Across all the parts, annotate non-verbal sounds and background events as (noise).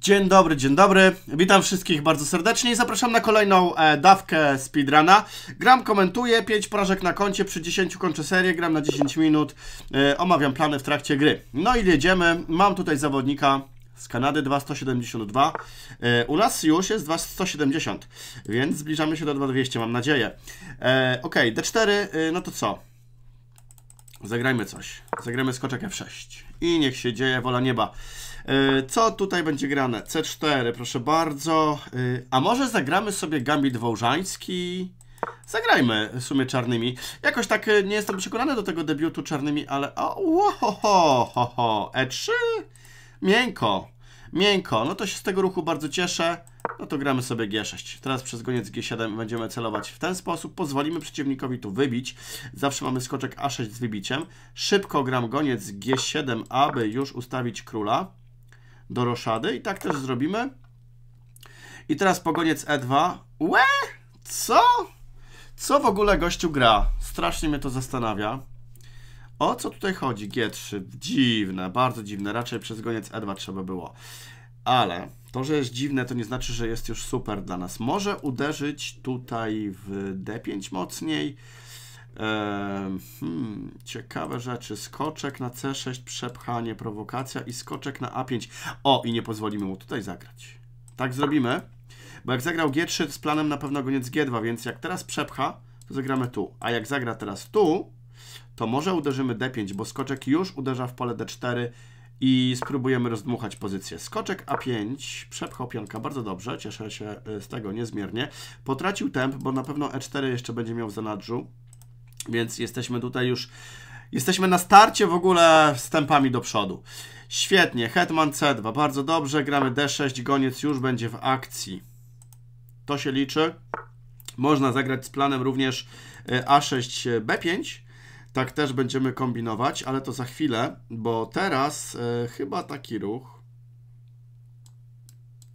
Dzień dobry, dzień dobry. Witam wszystkich bardzo serdecznie i zapraszam na kolejną e, dawkę speedruna. Gram, komentuję, 5 porażek na koncie, przy 10 kończę serię, gram na 10 minut, e, omawiam plany w trakcie gry. No i jedziemy. Mam tutaj zawodnika z Kanady 2172. E, u nas już jest 2170, więc zbliżamy się do 2200, mam nadzieję. E, ok, D4, e, no to co? Zagrajmy coś. Zagrajmy skoczek F6. I niech się dzieje, wola nieba. E, co tutaj będzie grane? C4, proszę bardzo. E, a może zagramy sobie Gambit Wołżański? Zagrajmy w sumie czarnymi. Jakoś tak e, nie jestem przekonany do tego debiutu czarnymi, ale... O, ho, ho, ho, ho. E3? Miękko. Miękko. No to się z tego ruchu bardzo cieszę. No to gramy sobie G6. Teraz przez goniec G7 będziemy celować w ten sposób. Pozwolimy przeciwnikowi tu wybić. Zawsze mamy skoczek A6 z wybiciem. Szybko gram goniec G7, aby już ustawić króla do roszady i tak też zrobimy. I teraz pogoniec E2. Łe! Co? Co w ogóle gościu gra? Strasznie mnie to zastanawia. O co tutaj chodzi? G3. Dziwne, bardzo dziwne. Raczej przez goniec E2 trzeba było. Ale to, że jest dziwne, to nie znaczy, że jest już super dla nas. Może uderzyć tutaj w D5 mocniej. Hmm, ciekawe rzeczy. Skoczek na C6, przepchanie, prowokacja i skoczek na A5. O, i nie pozwolimy mu tutaj zagrać. Tak zrobimy, bo jak zagrał G3 z planem na pewno goniec G2, więc jak teraz przepcha, to zagramy tu. A jak zagra teraz tu, to może uderzymy D5, bo skoczek już uderza w pole D4 i spróbujemy rozdmuchać pozycję. Skoczek A5, przepchał pionka bardzo dobrze, cieszę się y, z tego niezmiernie. Potracił temp, bo na pewno E4 jeszcze będzie miał w zanadrzu. Więc jesteśmy tutaj już, jesteśmy na starcie w ogóle wstępami do przodu. Świetnie, Hetman C2, bardzo dobrze, gramy D6, goniec już będzie w akcji. To się liczy. Można zagrać z planem również e, A6, e, B5. Tak też będziemy kombinować, ale to za chwilę, bo teraz e, chyba taki ruch.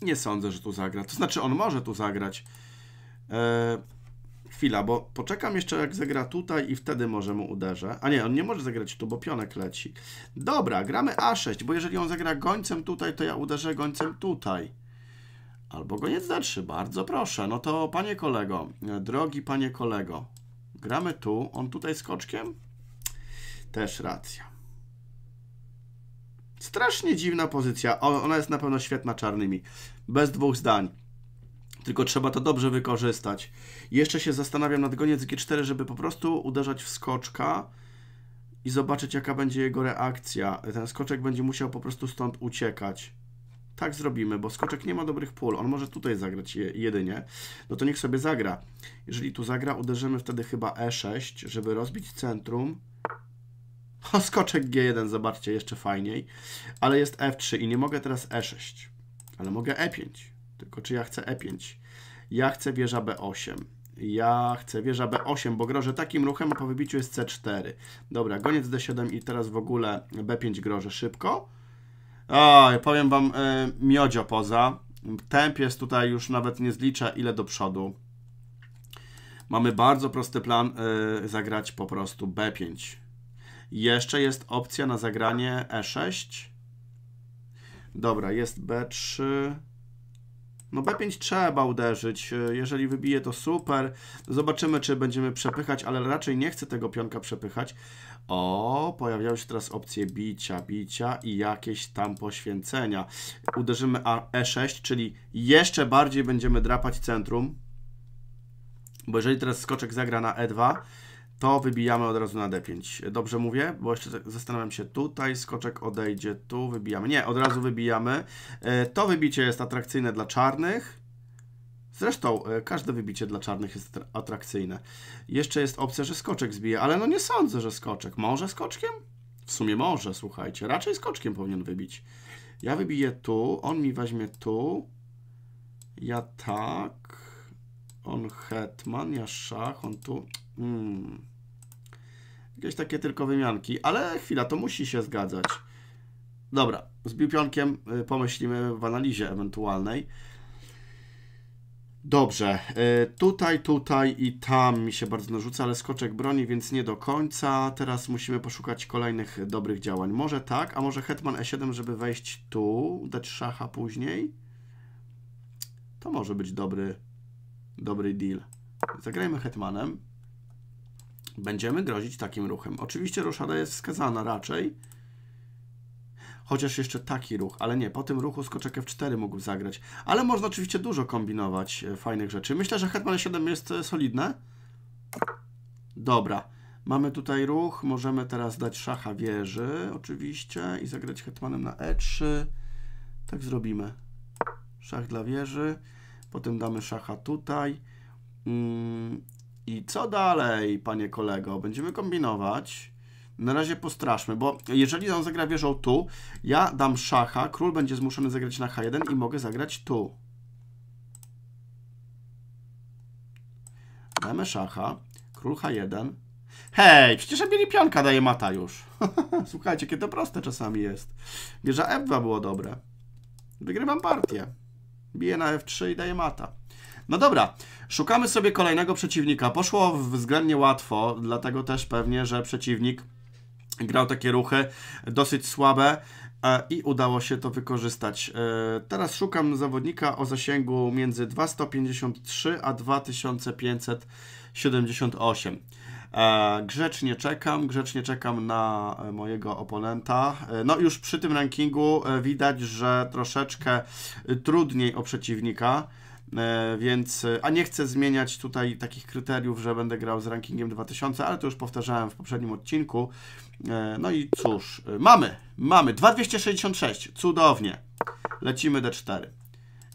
Nie sądzę, że tu zagra. To znaczy, on może tu zagrać. Chwila, bo poczekam jeszcze jak zagra tutaj i wtedy może mu uderzę. A nie, on nie może zagrać tu, bo pionek leci. Dobra, gramy A6, bo jeżeli on zagra gońcem tutaj, to ja uderzę gońcem tutaj. Albo goniec D3, bardzo proszę. No to panie kolego, e, drogi panie kolego, gramy tu, on tutaj skoczkiem? Też racja. Strasznie dziwna pozycja. ona jest na pewno świetna czarnymi. Bez dwóch zdań tylko trzeba to dobrze wykorzystać. Jeszcze się zastanawiam nad goniec G4, żeby po prostu uderzać w skoczka i zobaczyć jaka będzie jego reakcja. Ten skoczek będzie musiał po prostu stąd uciekać. Tak zrobimy, bo skoczek nie ma dobrych pól. On może tutaj zagrać je, jedynie. No to niech sobie zagra. Jeżeli tu zagra, uderzymy wtedy chyba E6, żeby rozbić centrum. O, skoczek G1, zobaczcie, jeszcze fajniej. Ale jest F3 i nie mogę teraz E6, ale mogę E5. Tylko czy ja chcę E5? Ja chcę wieża B8. Ja chcę wieża B8, bo grożę takim ruchem, a po wybiciu jest C4. Dobra, goniec D7 i teraz w ogóle B5 grożę szybko. Oj, powiem Wam, yy, miodzio poza. Temp jest tutaj już nawet nie zliczę ile do przodu. Mamy bardzo prosty plan y, zagrać po prostu B5. Jeszcze jest opcja na zagranie E6. Dobra, jest B3. No B5 trzeba uderzyć, e, jeżeli wybije to super. Zobaczymy, czy będziemy przepychać, ale raczej nie chcę tego pionka przepychać. O, pojawiają się teraz opcje bicia, bicia i jakieś tam poświęcenia. Uderzymy E6, czyli jeszcze bardziej będziemy drapać centrum. Bo jeżeli teraz skoczek zagra na E2, to wybijamy od razu na D5. Dobrze mówię? Bo jeszcze zastanawiam się, tutaj skoczek odejdzie, tu wybijamy. Nie, od razu wybijamy. E, to wybicie jest atrakcyjne dla czarnych. Zresztą e, każde wybicie dla czarnych jest atrakcyjne. Jeszcze jest opcja, że skoczek zbije, ale no nie sądzę, że skoczek. Może skoczkiem? W sumie może, słuchajcie. Raczej skoczkiem powinien wybić. Ja wybiję tu, on mi weźmie tu. Ja tak. On hetman, ja szach, on tu. Hmm. Jakieś takie tylko wymianki, ale chwila, to musi się zgadzać. Dobra, z biupionkiem y, pomyślimy w analizie ewentualnej. Dobrze, y, tutaj, tutaj i tam mi się bardzo narzuca, ale skoczek broni, więc nie do końca. Teraz musimy poszukać kolejnych dobrych działań. Może tak, a może hetman e7, żeby wejść tu, dać szacha później? To może być dobry, dobry deal. Zagrajmy hetmanem. Będziemy grozić takim ruchem. Oczywiście roszada jest wskazana raczej, chociaż jeszcze taki ruch, ale nie, po tym ruchu skoczek F4 mógł zagrać. Ale można oczywiście dużo kombinować e, fajnych rzeczy. Myślę, że hetman 7 jest e, solidne. Dobra, mamy tutaj ruch, możemy teraz dać szacha wieży oczywiście i zagrać hetmanem na E3. Tak zrobimy. Szach dla wieży, potem damy szacha tutaj. Mm, i co dalej, panie kolego? Będziemy kombinować. Na razie postraszmy, bo jeżeli on zagra wieżą tu, ja dam szacha, król będzie zmuszony zagrać na h1 i mogę zagrać tu. Damy szacha, król h1. Hej, przecież mieli pionka daje mata już. (laughs) Słuchajcie, kiedy to proste czasami jest. Wieża f2 było dobre. Wygrywam partię. Bije na f3 i daje mata. No dobra, szukamy sobie kolejnego przeciwnika. Poszło względnie łatwo, dlatego też pewnie, że przeciwnik grał takie ruchy dosyć słabe e, i udało się to wykorzystać. E, teraz szukam zawodnika o zasięgu między 253 a 2578. E, grzecznie czekam, grzecznie czekam na mojego oponenta. No już przy tym rankingu widać, że troszeczkę trudniej o przeciwnika. E, więc, e, a nie chcę zmieniać tutaj takich kryteriów, że będę grał z rankingiem 2000, ale to już powtarzałem w poprzednim odcinku. E, no i cóż, mamy, mamy 2266, cudownie. Lecimy D4.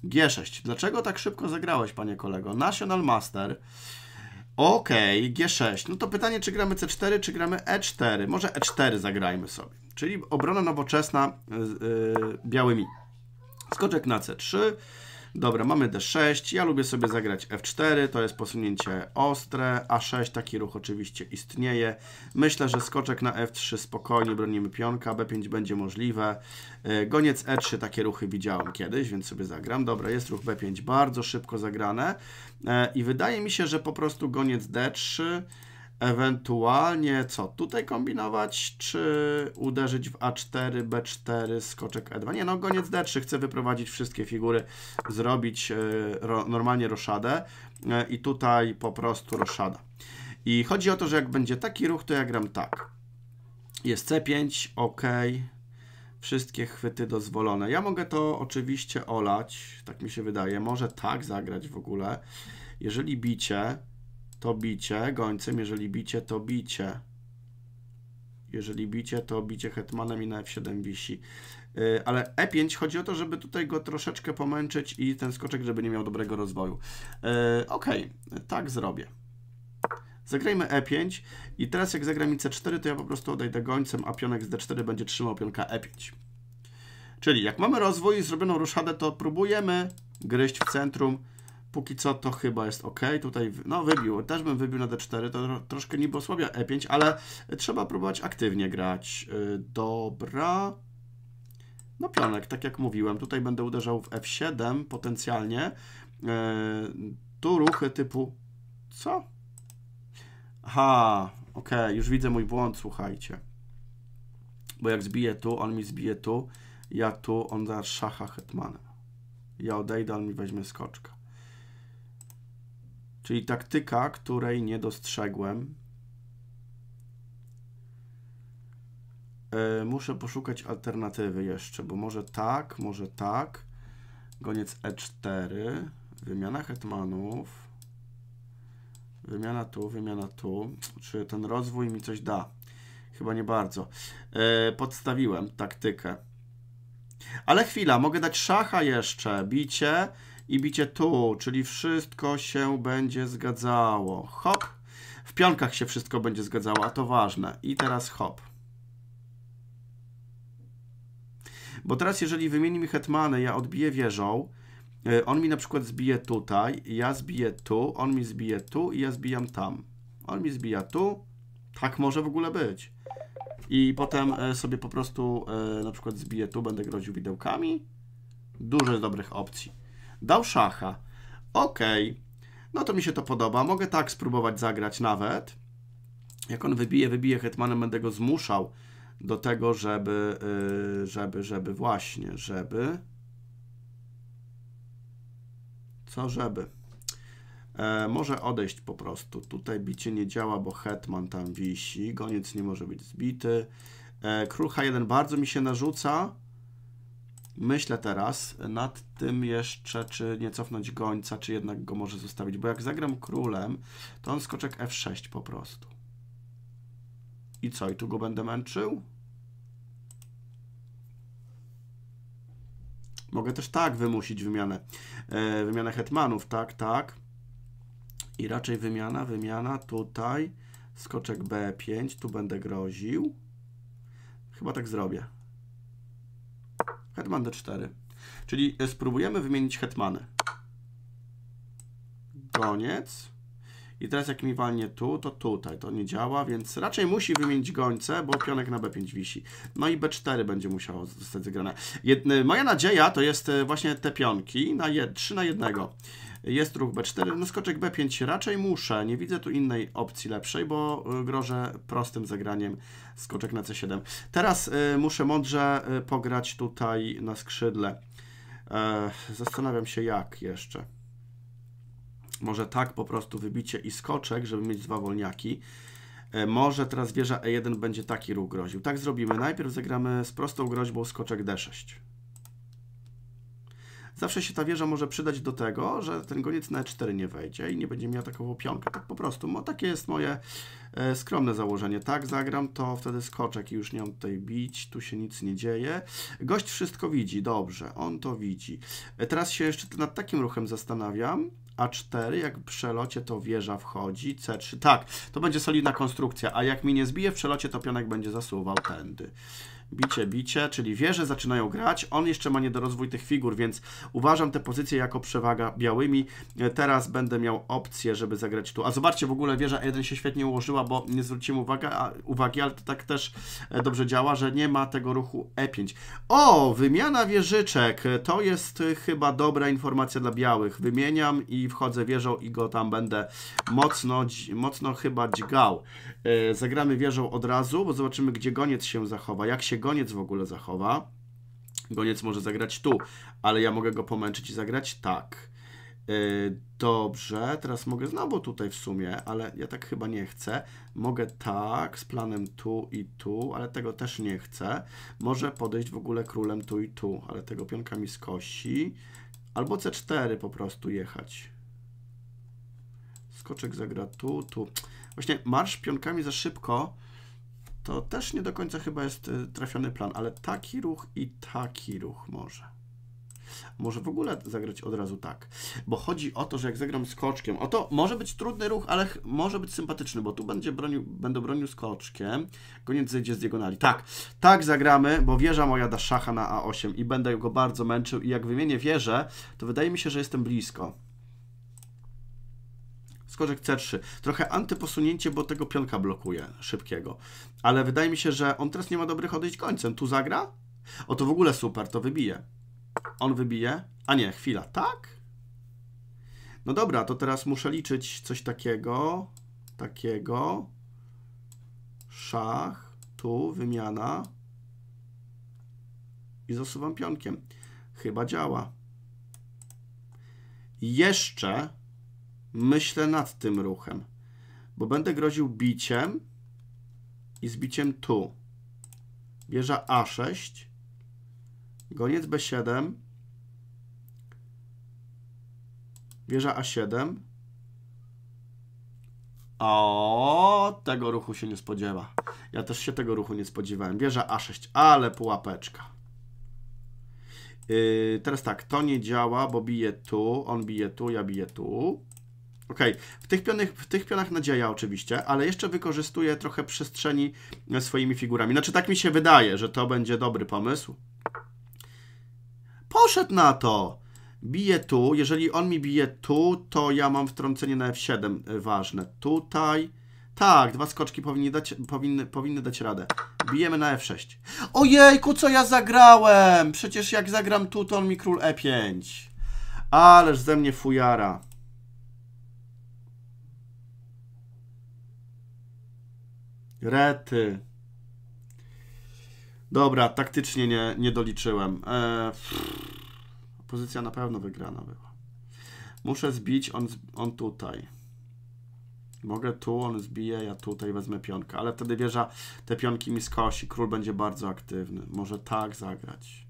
G6. Dlaczego tak szybko zagrałeś, panie kolego? National Master. Okej, okay, G6. No to pytanie, czy gramy C4, czy gramy E4? Może E4 zagrajmy sobie. Czyli obrona nowoczesna yy, białymi. Skoczek na C3. Dobra, mamy D6. Ja lubię sobie zagrać F4, to jest posunięcie ostre. A6, taki ruch oczywiście istnieje. Myślę, że skoczek na F3 spokojnie, bronimy pionka. B5 będzie możliwe. E, goniec E3, takie ruchy widziałem kiedyś, więc sobie zagram. Dobra, jest ruch B5 bardzo szybko zagrane. E, I wydaje mi się, że po prostu goniec D3 Ewentualnie co? Tutaj kombinować, czy uderzyć w A4, B4, skoczek E2? Nie, no goniec D3, chcę wyprowadzić wszystkie figury, zrobić e, ro, normalnie roszadę e, i tutaj po prostu roszada. I chodzi o to, że jak będzie taki ruch, to ja gram tak. Jest C5, OK, wszystkie chwyty dozwolone. Ja mogę to oczywiście olać, tak mi się wydaje. Może tak zagrać w ogóle. Jeżeli bicie, to bicie gońcem, jeżeli bicie, to bicie. Jeżeli bicie, to bicie hetmanem i na f7 wisi. Y, ale e5 chodzi o to, żeby tutaj go troszeczkę pomęczyć i ten skoczek, żeby nie miał dobrego rozwoju. Y, ok, tak zrobię. Zagrajmy e5 i teraz jak zagram c4, to ja po prostu odejdę gońcem, a pionek z d4 będzie trzymał pionka e5. Czyli jak mamy rozwój i zrobioną ruszadę, to próbujemy gryźć w centrum, póki co to chyba jest ok. Tutaj, no wybił, też bym wybił na D4, to troszkę niby osłabia E5, ale trzeba próbować aktywnie grać. Y, dobra. No pionek, tak jak mówiłem, tutaj będę uderzał w F7 potencjalnie. Y, tu ruchy typu... Co? Aha, ok, już widzę mój błąd, słuchajcie. Bo jak zbije tu, on mi zbije tu, ja tu, on da szacha hetmanem. Ja odejdę, on mi weźmie skoczka. Czyli taktyka, której nie dostrzegłem. E, muszę poszukać alternatywy jeszcze, bo może tak, może tak. Goniec E4. Wymiana hetmanów. Wymiana tu, wymiana tu. Czy ten rozwój mi coś da? Chyba nie bardzo. E, podstawiłem taktykę. Ale chwila, mogę dać szacha jeszcze. Bicie i bicie tu, czyli wszystko się będzie zgadzało. Hop. W pionkach się wszystko będzie zgadzało, a to ważne. I teraz hop. Bo teraz jeżeli wymieni mi hetmany, ja odbiję wieżą, e, on mi na przykład zbije tutaj, ja zbiję tu, on mi zbije tu i ja zbijam tam. On mi zbija tu. Tak może w ogóle być. I potem e, sobie po prostu e, na przykład zbiję tu, będę groził widełkami. Dużo dobrych opcji. Dał szacha. Okej, okay. no to mi się to podoba. Mogę tak spróbować zagrać nawet. Jak on wybije, wybije hetmanem, będę go zmuszał do tego, żeby, y, żeby, żeby, właśnie, żeby... Co żeby? E, może odejść po prostu. Tutaj bicie nie działa, bo hetman tam wisi. Goniec nie może być zbity. E, król H1 bardzo mi się narzuca. Myślę teraz nad tym jeszcze, czy nie cofnąć gońca, czy jednak go może zostawić, bo jak zagram królem, to on skoczek f6 po prostu. I co, i tu go będę męczył? Mogę też tak wymusić wymianę, e, wymianę hetmanów, tak, tak. I raczej wymiana, wymiana tutaj, skoczek b5, tu będę groził. Chyba tak zrobię. Hetman d4. Czyli e, spróbujemy wymienić hetmany. Goniec. I teraz jak mi walnie tu, to tutaj. To nie działa, więc raczej musi wymienić gońce, bo pionek na b5 wisi. No i b4 będzie musiało zostać zagrane. E, moja nadzieja to jest e, właśnie te pionki na je, 3 na 1. Jest ruch B4, no skoczek B5 raczej muszę, nie widzę tu innej opcji lepszej, bo e, grożę prostym zagraniem skoczek na C7. Teraz y, muszę mądrze e, pograć tutaj na skrzydle. E, zastanawiam się jak jeszcze. Może tak po prostu wybicie i skoczek, żeby mieć dwa wolniaki. Może teraz wieża E1 będzie taki ruch groził. Tak zrobimy. Najpierw zagramy z prostą groźbą skoczek D6. Zawsze się ta wieża może przydać do tego, że ten goniec na E4 nie wejdzie i nie będzie miał taką pionkę. Tak po prostu. No, takie jest moje e, skromne założenie. Tak zagram, to wtedy skoczek i już nie mam tutaj bić. Tu się nic nie dzieje. Gość wszystko widzi. Dobrze, on to widzi. E, teraz się jeszcze nad takim ruchem zastanawiam. A4, jak w przelocie to wieża wchodzi, C3, tak, to będzie solidna konstrukcja, a jak mi nie zbije w przelocie, to pionek będzie zasuwał tędy bicie, bicie, czyli wieże zaczynają grać. On jeszcze ma niedorozwój tych figur, więc uważam te pozycje jako przewaga białymi. E, teraz będę miał opcję, żeby zagrać tu. A zobaczcie, w ogóle wieża 1 się świetnie ułożyła, bo nie zwróciłem uwagi, a, uwagi, ale to tak też e, dobrze działa, że nie ma tego ruchu E5. O, wymiana wieżyczek. E, to jest chyba dobra informacja dla białych. Wymieniam i wchodzę wieżą i go tam będę mocno, mocno chyba dźgał. E, zagramy wieżą od razu, bo zobaczymy, gdzie goniec się zachowa, jak się goniec w ogóle zachowa. Goniec może zagrać tu, ale ja mogę go pomęczyć i zagrać tak. E, dobrze, teraz mogę znowu tutaj w sumie, ale ja tak chyba nie chcę. Mogę tak, z planem tu i tu, ale tego też nie chcę. Może podejść w ogóle królem tu i tu, ale tego pionka mi skosi. Albo C4 po prostu jechać. Skoczek zagra tu, tu. Właśnie marsz pionkami za szybko to też nie do końca chyba jest y, trafiony plan, ale taki ruch i taki ruch może. Może w ogóle zagrać od razu tak, bo chodzi o to, że jak zagram skoczkiem, o to może być trudny ruch, ale może być sympatyczny, bo tu będzie bronił, będę bronił skoczkiem, koniec zejdzie z diagonali. Tak, tak zagramy, bo wieża moja da szacha na A8 i będę go bardzo męczył i jak wymienię wieżę, to wydaje mi się, że jestem blisko skoczek C3. Trochę antyposunięcie, bo tego pionka blokuje szybkiego. Ale wydaje mi się, że on teraz nie ma dobrych odejść końcem. Tu zagra? O, to w ogóle super, to wybije. On wybije? A nie, chwila, tak? No dobra, to teraz muszę liczyć coś takiego, takiego, szach, tu, wymiana i zasuwam pionkiem. Chyba działa. Jeszcze myślę nad tym ruchem, bo będę groził biciem i z biciem tu. Bierze A6, goniec B7, bierze A7. O, tego ruchu się nie spodziewa. Ja też się tego ruchu nie spodziewałem. Bierze A6, ale pułapeczka. Yy, teraz tak, to nie działa, bo bije tu, on bije tu, ja biję tu. Okej, okay. w, tych pionach, w tych pionach nadzieja oczywiście, ale jeszcze wykorzystuję trochę przestrzeni e, swoimi figurami. Znaczy tak mi się wydaje, że to będzie dobry pomysł. Poszedł na to! Bije tu, jeżeli on mi bije tu, to ja mam wtrącenie na F7 e, ważne. Tutaj, tak, dwa skoczki powinny dać, powinny, powinny dać radę. Bijemy na F6. Ojejku, co ja zagrałem! Przecież jak zagram tu, to on mi król E5. Ależ ze mnie fujara. Rety. Dobra, taktycznie nie, nie doliczyłem. Eee, pozycja na pewno wygrana była. Muszę zbić, on, on tutaj. Mogę tu, on zbije, ja tutaj wezmę pionkę. Ale wtedy wieża te pionki mi skosi. Król będzie bardzo aktywny. Może tak zagrać.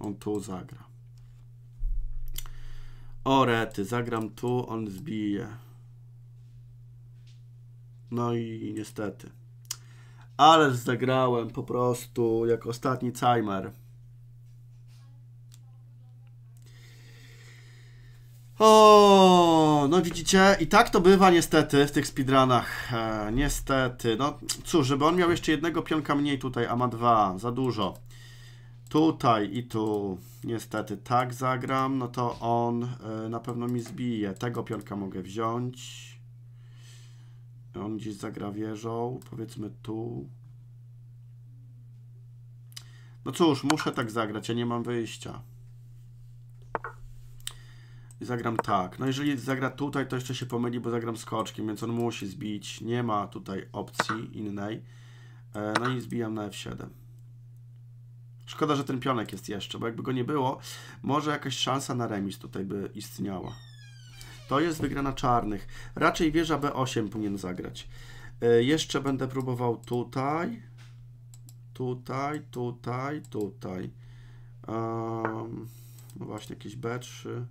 On tu zagra. O rety, zagram tu, on zbije. No i niestety. Ale zagrałem po prostu jak ostatni timer. O, no widzicie, i tak to bywa niestety w tych speedrunach. E, niestety, no cóż, żeby on miał jeszcze jednego pionka mniej tutaj, a ma dwa, za dużo. Tutaj i tu, niestety, tak zagram, no to on e, na pewno mi zbije. Tego pionka mogę wziąć on gdzieś zagra wieżą, powiedzmy tu. No cóż, muszę tak zagrać, ja nie mam wyjścia. I zagram tak. No jeżeli zagra tutaj, to jeszcze się pomyli, bo zagram skoczkiem, więc on musi zbić. Nie ma tutaj opcji innej. E, no i zbijam na F7. Szkoda, że ten pionek jest jeszcze, bo jakby go nie było, może jakaś szansa na remis tutaj by istniała. To jest wygrana czarnych. Raczej wieża B8 powinien zagrać. E, jeszcze będę próbował tutaj. Tutaj, tutaj, tutaj. Um, no właśnie, jakieś B3.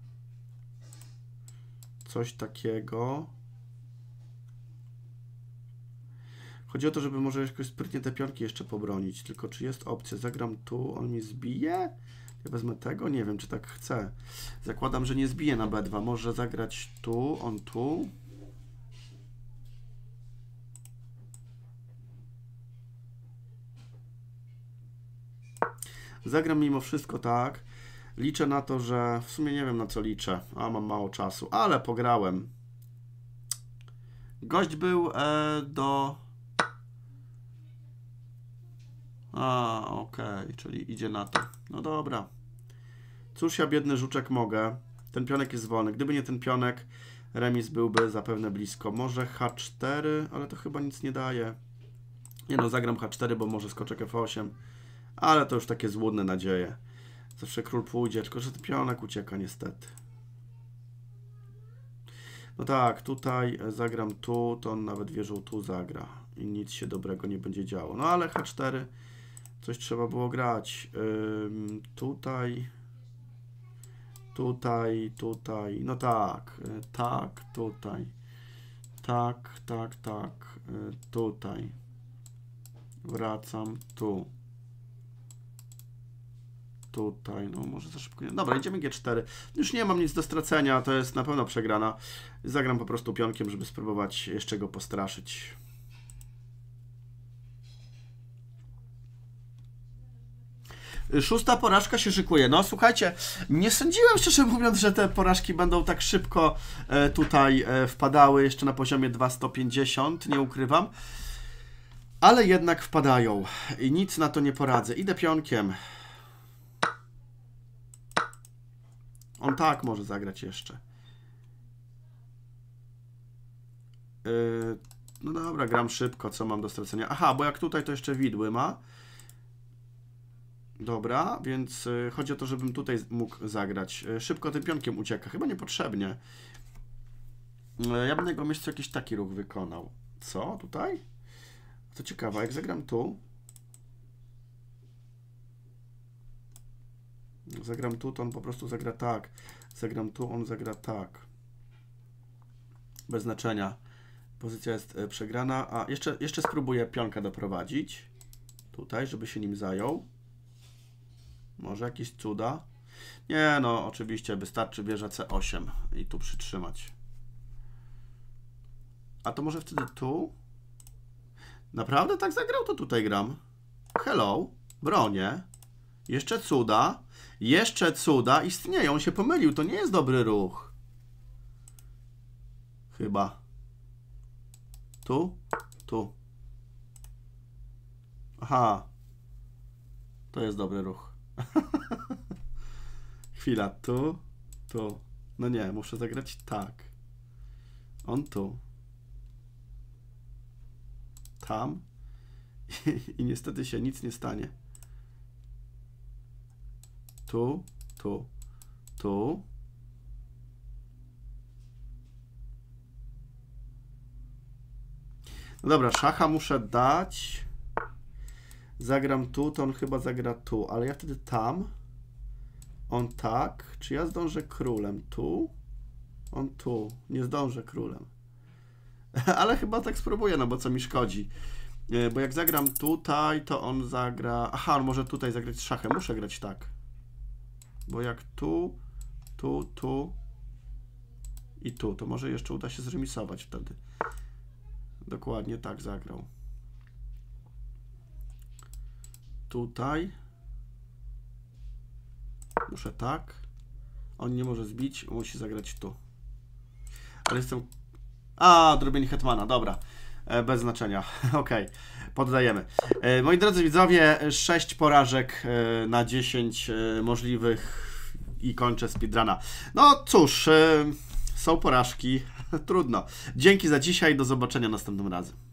Coś takiego. Chodzi o to, żeby może jakoś sprytnie te pionki jeszcze pobronić. Tylko czy jest opcja? Zagram tu, on mi zbije? Ja wezmę tego? Nie wiem, czy tak chcę. Zakładam, że nie zbije na B2. Może zagrać tu, on tu. Zagram mimo wszystko tak. Liczę na to, że w sumie nie wiem na co liczę, a mam mało czasu, ale pograłem. Gość był e, do A, okej, okay, czyli idzie na to. No dobra. Cóż ja, biedny żuczek, mogę. Ten pionek jest wolny. Gdyby nie ten pionek, remis byłby zapewne blisko. Może H4, ale to chyba nic nie daje. Nie no, zagram H4, bo może skoczek F8. Ale to już takie złudne nadzieje. Zawsze król pójdzie, tylko że ten pionek ucieka niestety. No tak, tutaj e, zagram tu, to on nawet wieżą tu zagra. I nic się dobrego nie będzie działo. No ale H4 Coś trzeba było grać. tutaj, tutaj, tutaj. No tak, y, tak, tutaj. Tak, tak, tak, y, tutaj. Wracam tu. Tutaj, no może za szybko nie. Dobra, tak. idziemy G4. Już nie mam nic do stracenia, to jest na pewno przegrana. Zagram po prostu pionkiem, żeby spróbować jeszcze go postraszyć. Szósta porażka się szykuje. No słuchajcie, nie sądziłem szczerze mówiąc, że te porażki będą tak szybko e, tutaj e, wpadały, jeszcze na poziomie 250, nie ukrywam. Ale jednak wpadają i nic na to nie poradzę. Idę pionkiem. On tak może zagrać jeszcze. E, no dobra, gram szybko, co mam do stracenia. Aha, bo jak tutaj to jeszcze widły ma. Dobra, więc y, chodzi o to, żebym tutaj mógł zagrać. Y, szybko tym pionkiem ucieka, chyba niepotrzebnie. Y, ja bym na jego miejscu jakiś taki ruch wykonał. Co? Tutaj? To ciekawe, jak zagram tu... Zagram tu, to on po prostu zagra tak. Zagram tu, on zagra tak. Bez znaczenia. Pozycja jest przegrana, a jeszcze, jeszcze spróbuję pionka doprowadzić. Tutaj, żeby się nim zajął. Może jakieś cuda? Nie, no oczywiście, wystarczy bierze C8 i tu przytrzymać. A to może wtedy tu? Naprawdę tak zagrał? To tutaj gram. Hello, bronię. Jeszcze cuda. Jeszcze cuda istnieją. się pomylił. To nie jest dobry ruch. Chyba. Tu? Tu. Aha. To jest dobry ruch. (laughs) Chwila, tu, tu. No nie, muszę zagrać tak. On tu. Tam. I, (laughs) i niestety się nic nie stanie. Tu, tu, tu. No dobra, szacha muszę dać zagram tu, to on chyba zagra tu, ale ja wtedy tam, on tak, czy ja zdążę królem tu, on tu, nie zdążę królem. (laughs) ale chyba tak spróbuję, no bo co mi szkodzi. E, bo jak zagram tutaj, to on zagra... Aha, on może tutaj zagrać szachem. Muszę grać tak. Bo jak tu, tu, tu i tu, to może jeszcze uda się zremisować wtedy. Dokładnie tak zagrał. tutaj. Muszę tak. On nie może zbić, musi zagrać tu. Ale jestem... A, odrobienie Hetmana, dobra. E, bez znaczenia. (laughs) ok, poddajemy. E, moi drodzy widzowie, 6 porażek e, na 10 możliwych i kończę speedruna. No cóż, są porażki, (laughs) trudno. Dzięki za dzisiaj, do zobaczenia następnym razem.